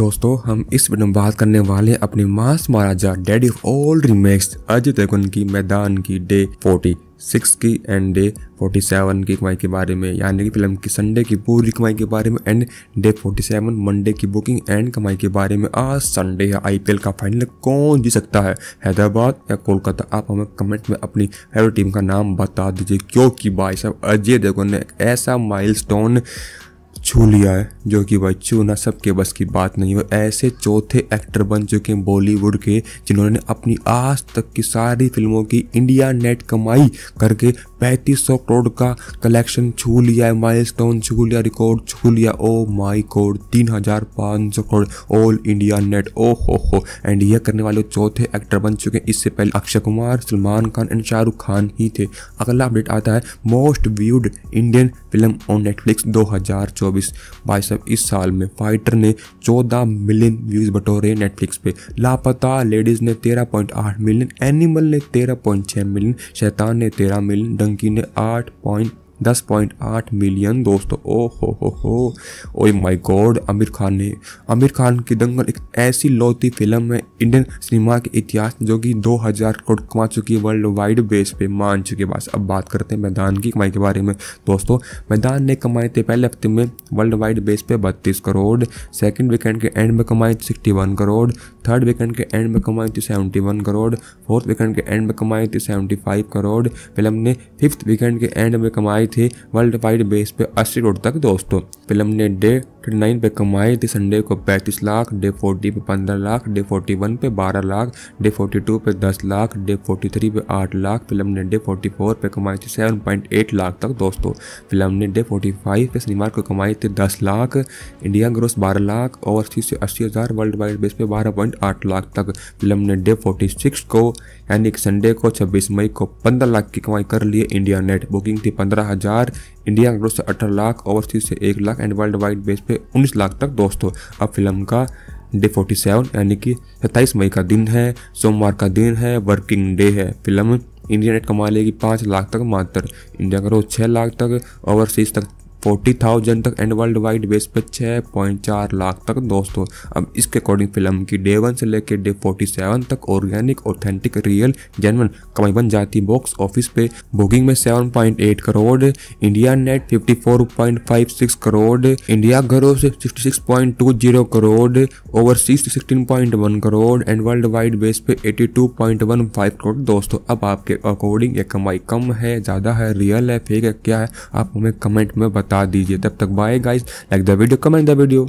दोस्तों हम इस वीडियो में बात करने वाले अपने mass Maharaja daddy of all remakes Ajay Devgan की मैदान की डे फोर्टी सिक्स की एंड डे फोर्टी सेवन की कमाई के बारे में यानी कि फिल्म की संडे की पूरी कमाई के बारे में and day forty seven Monday की बुकिंग एंड कमाई के बारे में आज संडे है आईपीएल का फाइनल कौन जी सकता है हैदराबाद या कोलकाता आप हमें कमेंट में अपनी फेवरेट टीम का नाम बता दीजिए क्योंकि भाई साहब अजय देवगन ने ऐसा माइल छू लिया है जो कि भाई छूना सबके बस की बात नहीं है ऐसे चौथे एक्टर बन चुके हैं बॉलीवुड के जिन्होंने अपनी आज तक की सारी फिल्मों की इंडिया नेट कमाई करके 3500 करोड़ का कलेक्शन छू लिया है माइलस्टोन छू लिया रिकॉर्ड छू लिया ओ माई कोड तीन हजार पाँच सौ करोड़ ऑल इंडिया नेट ओ हो हो एंड यह करने वाले चौथे एक्टर बन चुके हैं इससे पहले अक्षय कुमार सलमान खान एंड शाहरुख खान ही थे अगला अपडेट आता है most viewed Indian film on Netflix दो हजार 2024 भाई साहब इस साल में फाइटर ने 14 मिलियन व्यूज बटोरे नेटफ्लिक्स पे लापता लेडीज ने 13.8 मिलियन एनिमल ने 13.6 मिलियन शैतान ने 13 मिलियन डंकी ने 10.8 मिलियन दोस्तों ओ हो हो हो oh my god Aamir Khan ने आमिर खान की दंगल एक ऐसी लौती फिल्म है इंडियन सिनेमा के इतिहास जो कि 2000 करोड़ कमा चुकी है वर्ल्ड वाइड बेस पे मान चुके बस अब बात करते हैं मैदान की कमाई के बारे में दोस्तों मैदान ने कमाए थे पहले हफ्ते में वर्ल्ड वाइड बेस पे बत्तीस करोड़ सेकेंड वीकेंड के एंड में कमाए थे सिक्सटी करोड़ थर्ड वीकेंड के एंड में कमाई थी सेवेंटी करोड़ फोर्थ वीकेंड के एंड में कमाई थी सेवेंटी करोड़ फिल्म ने फिफ्थ वीकेंड के एंड में कमाई थे वर्ल्ड वाइड बेस पे अस्सी करोड़ तक दोस्तों फिल्म ने डेढ़ फिर नाइन पे कमाई थी संडे को पैंतीस लाख डे फोर्टी पे पंद्रह लाख डे फोर्टी वन पे बारह लाख डे फोर्टी टू पे दस लाख डे फोर्टी थ्री पे आठ लाख फिल्म ने डे फोर्टी फोर पे कमाई थी सेवन पॉइंट एट लाख तक दोस्तों फिल्म ने डे फोर्टी फाइव पे शनिवार को कमाई थी दस लाख इंडिया ग्रोस बारह लाख ओवरसीज से अस्सी हज़ार वर्ल्ड वाइड बेस पे बारह पॉइंट आठ लाख तक फिल्म ने डे फोर्टी सिक्स को यानी कि संडे को छब्बीस मई को पंद्रह लाख की कमाई कर लिए इंडिया नेट बुकिंग थी पंद्रह हज़ार इंडिया ग्रोस से अठारह लाख ओवरसीज से एक lakh and worldwide base पे पे 19 लाख तक दोस्तों अब फिल्म का डे 47 यानी कि 27 मई का दिन है सोमवार का दिन है वर्किंग डे है फिल्म इंडिया नेट कमा लेगी पाँच लाख तक मात्र इंडिया का रोज छः लाख तक ओवरसीज तक फोर्टी थाउजेंड तक एंड वर्ल्ड वाइड बेस पे छः पॉइंट चार लाख तक दोस्तों अब इसके अकॉर्डिंग फिल्म की डे वन से लेकर डे फोर्टी सेवन तक ऑर्गेनिक ऑथेंटिक रियल जेनवन कमाई बन जाती बॉक्स ऑफिस पे बुकिंग में seven point eight crore India net fifty four point five six crore India घरों से sixty six point two zero crore overseas sixteen point one crore and worldwide base पे eighty two point one five crore दोस्तों अब आपके according ये कमाई कम है ज़्यादा है रियल है फेक है क्या है आप हमें कमेंट में बता बता दीजिए तब तक bye guys like the video comment the video